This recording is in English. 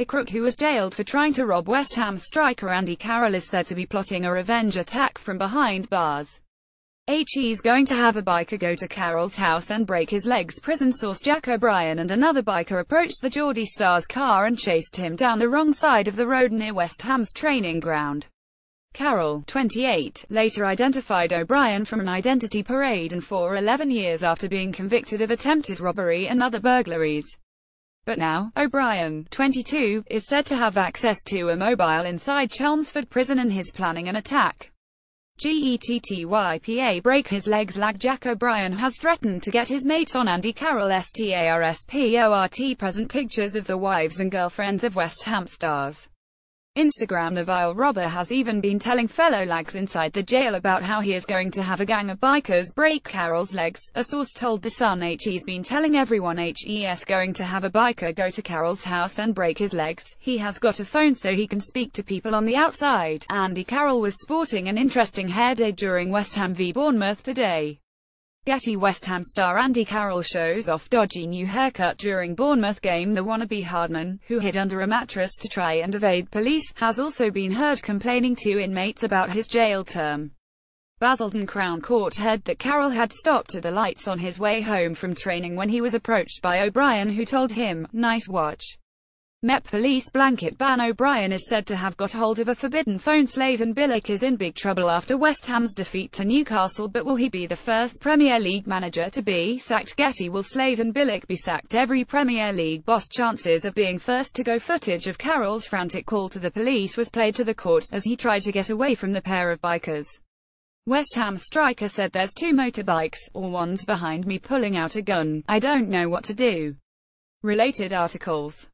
A crook who was jailed for trying to rob West Ham striker Andy Carroll is said to be plotting a revenge attack from behind bars. He's going to have a biker go to Carroll's house and break his legs. Prison source Jack O'Brien and another biker approached the Geordie Star's car and chased him down the wrong side of the road near West Ham's training ground. Carroll, 28, later identified O'Brien from an identity parade and for 11 years after being convicted of attempted robbery and other burglaries. But now, O'Brien, 22, is said to have access to a mobile inside Chelmsford prison and is planning an attack. GETTYPA break his legs lag Jack O'Brien has threatened to get his mates on Andy Carroll STARSPORT present pictures of the wives and girlfriends of West Ham stars. Instagram The vile robber has even been telling fellow lags inside the jail about how he is going to have a gang of bikers break Carol's legs. A source told The Sun he's been telling everyone he's going to have a biker go to Carol's house and break his legs. He has got a phone so he can speak to people on the outside. Andy Carroll was sporting an interesting hair day during West Ham v Bournemouth today. Getty West Ham star Andy Carroll shows off dodgy new haircut during Bournemouth game The wannabe Hardman, who hid under a mattress to try and evade police, has also been heard complaining to inmates about his jail term. Basildon Crown Court heard that Carroll had stopped at the lights on his way home from training when he was approached by O'Brien who told him, nice watch. Met police blanket ban O'Brien is said to have got hold of a forbidden phone slave and Billick is in big trouble after West Ham's defeat to Newcastle but will he be the first Premier League manager to be sacked Getty will Slave and Billick be sacked every Premier League boss chances of being first to go footage of Carroll's frantic call to the police was played to the court, as he tried to get away from the pair of bikers. West Ham striker said there's two motorbikes, or one's behind me pulling out a gun, I don't know what to do. Related articles